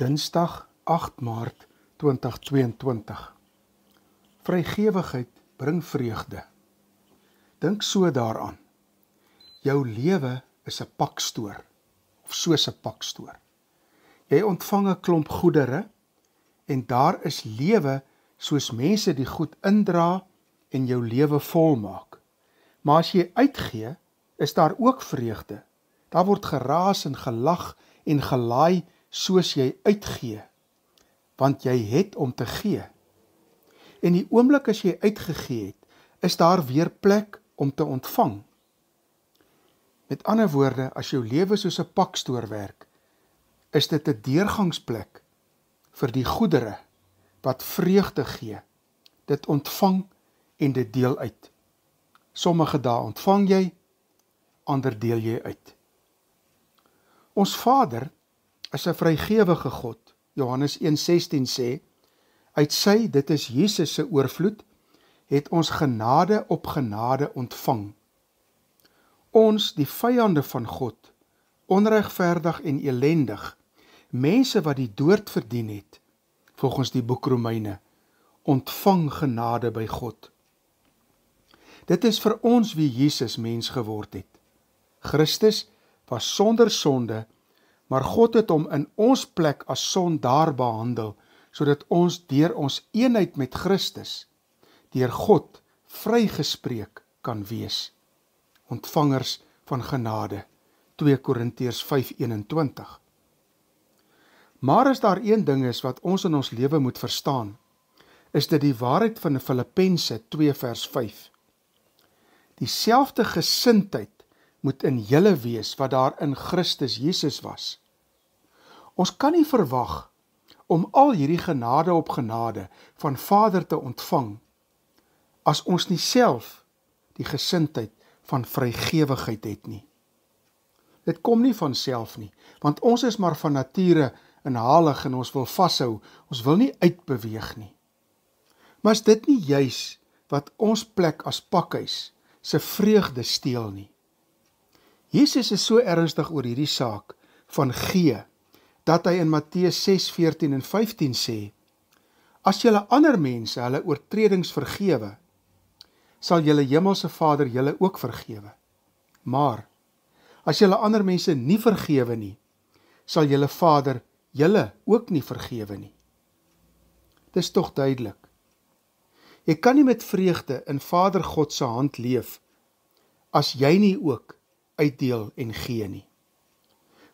Dinsdag 8 Maart 2022. Vrygewigheid bring vreugde. Dink so daaraan. Jou lewe is 'n pakstoor of soos 'n pakstoor. Jy ontvang 'n klomp goedere en daar is lewe soos mense die goed indra en jou lewe volmaak. Maar as jy uitgee, is daar ook vreugde. Daar word geraas en gelag en gelaai soos jy uitgee want jy het om te gee. En die oomblik as jy uitgegee het, is daar weer plek om te ontvang. Met ander woorde, as jou lewe soos 'n pakstoor werk, is dit 'n deurgangsplek vir die goedere wat vreugde gee. Dit ontvang en dit deel uit. Sommige dae ontvang jy, ander deel jy uit. Ons Vader is 'n vrygewige God. Johannes 1:16 sê: "Uit sy, dit is Jesus se oorvloed, het ons genade op genade ontvang." Ons, die vyande van God, onregverdig en elendig, mense wat die dood verdien het, volgens die boek Romeine, ontvang genade by God. Dit is vir ons wie Jesus mens geword het. Christus was sonder sonde maar God het hom in ons plek as sondaar behandel sodat ons deur ons eenheid met Christus deur God vrygespreek kan wees ontvangers van genade 2 Korintiërs 5:21 Maar as daar een ding is wat ons in ons lewe moet verstaan is dit die waarheid van Filippense 2 vers 5 Dieselfde gesindheid moet in julle wees wat daar in Christus Jesus was. Ons kan nie verwag om al hierdie genade op genade van Vader te ontvang as ons nie self die gesindheid van vrygewigheid het nie. Dit kom nie van self nie, want ons is maar van nature inhalig en ons wil vashou, ons wil nie uitbeweeg nie. Maar is dit nie juis wat ons plek as pakhuis se vreugde steel nie? Jesus is so ernstig oor hierdie saak van gee dat hy in Matteus 6:14 en 15 sê: As julle ander mense hulle oortredings vergewe, sal julle hemelse Vader julle ook vergewe. Maar as julle ander mense nie vergewe nie, sal julle Vader julle ook nie vergewe nie. Dis tog duidelik. Jy kan nie met vreugde in Vader God se hand leef as jy nie ook uitdeel en gee nie.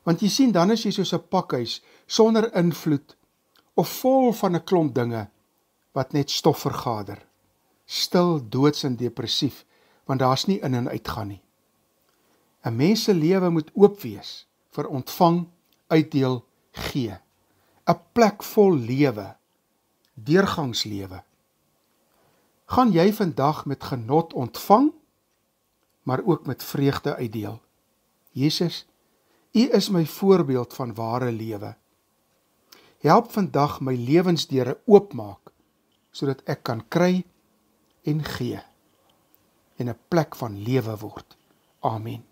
Want jy sien dan is jy soos 'n pakhuis sonder invloed of vol van 'n klomp dinge wat net stof vergader. Stil, doods en depressief, want daar's nie in en uitgaan nie. 'n Mens se lewe moet oop wees vir ontvang, uitdeel, gee. 'n Plek vol lewe. Deurgangslewe. Gaan jy vandag met genot ontvang maar ook met vreugde uitdeel. Jesus, U is my voorbeeld van ware lewe. Help vandag my lewensdeure oopmaak sodat ek kan kry en gee en 'n plek van lewe word. Amen.